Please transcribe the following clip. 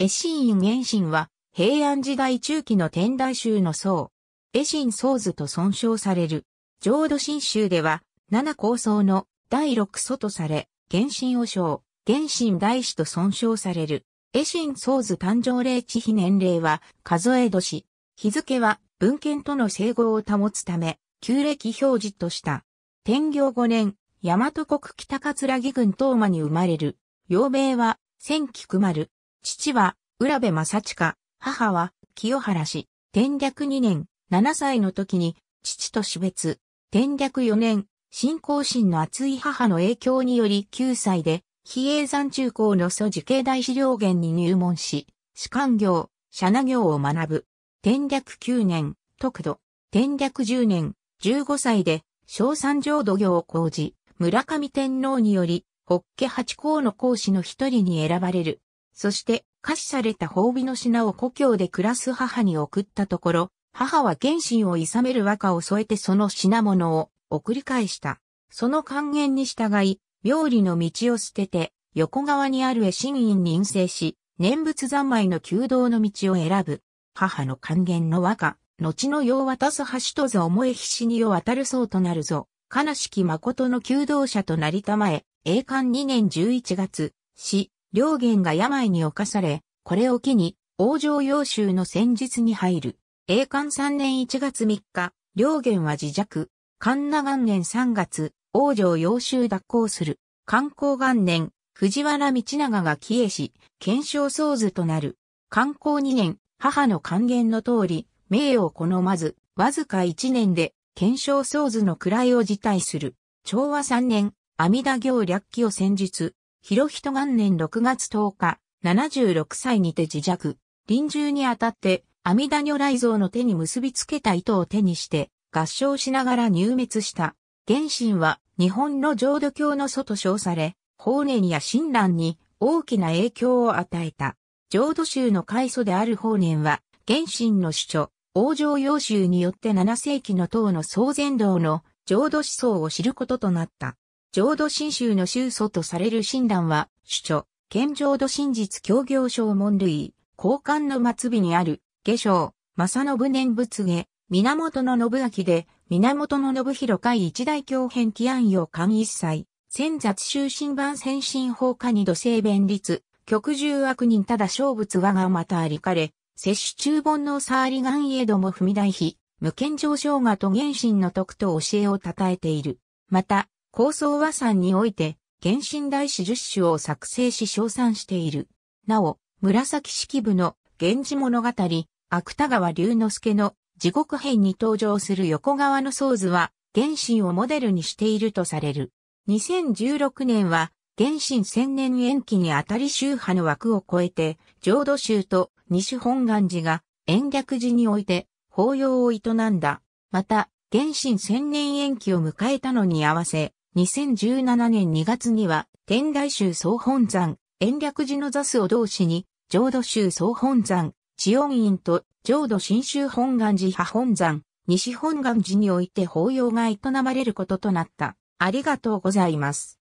絵心院原神は平安時代中期の天台宗の僧、絵心僧図と尊称される。浄土真宗では、七高僧の第六祖とされ、原神を称、原神大師と尊称される。絵心僧図誕生霊地比年齢は数え年。日付は文献との整合を保つため、旧暦表示とした。天行五年、大和国北葛城郡東馬に生まれる。陽明は、千菊丸、父は、浦部正親、母は、清原氏、天略2年、7歳の時に、父と死別、天略4年、信仰心の厚い母の影響により9歳で、比叡山中高の祖寺慶大資料源に入門し、士官業、社名業を学ぶ。天略9年、特度。天略10年、15歳で、小三条土業を講じ、村上天皇により、法家八校の講師の一人に選ばれる。そして、下賜された褒美の品を故郷で暮らす母に送ったところ、母は謙信を諌める和歌を添えてその品物を送り返した。その還元に従い、病理の道を捨てて、横側にある絵神院に陰性し、念仏三昧の弓道の道を選ぶ。母の還元の和歌、後の世を渡す橋とぞ思え必死に世渡るそうとなるぞ。悲しき誠の弓道者となりたまえ、栄冠2年11月、死、両元が病に侵され、これを機に、王城要衆の戦術に入る。栄冠3年1月3日、両元は自弱。神奈元年3月、王城要衆脱行する。観光元年、藤原道長が帰依し、検証宗図となる。観光2年、母の還元の通り、名誉を好まず、わずか1年で、検証宗図の位を辞退する。昭和3年、阿弥陀行略記を戦術、広人元年6月10日、76歳にて自弱、臨終にあたって、阿弥陀如来像の手に結びつけた糸を手にして、合唱しながら入滅した。原神は日本の浄土教の祖と称され、法然や親鸞に大きな影響を与えた。浄土宗の開祖である法然は、原神の主張、王城陽宗によって7世紀の唐の創禅道の浄土思想を知ることとなった。浄土真宗の宗祖とされる親鸞は、主著、兼浄土真実協業省門類、交換の末尾にある、下章、正信念仏下、源の信明で、源の信広会一大教編起案用官一切、先雑修身版先進法下に土星弁立、極重悪人ただ勝物我がまたありかれ、摂取中本のサーリガンエども踏み台非、無権上昇がと原神の徳と教えを称えている。また、構想和算において、原神大師十種を作成し称賛している。なお、紫式部の源氏物語、芥川龍之介の地獄編に登場する横川の僧図は、原神をモデルにしているとされる。2016年は、原神千年延期にあたり宗派の枠を超えて、浄土宗と西本願寺が延暦寺において法要を営んだ。また、原神千年延期を迎えたのに合わせ、2017年2月には、天台宗総本山、延暦寺の座数を同市に、浄土宗総本山、千音院と浄土真宗本願寺派本山、西本願寺において法要が営まれることとなった。ありがとうございます。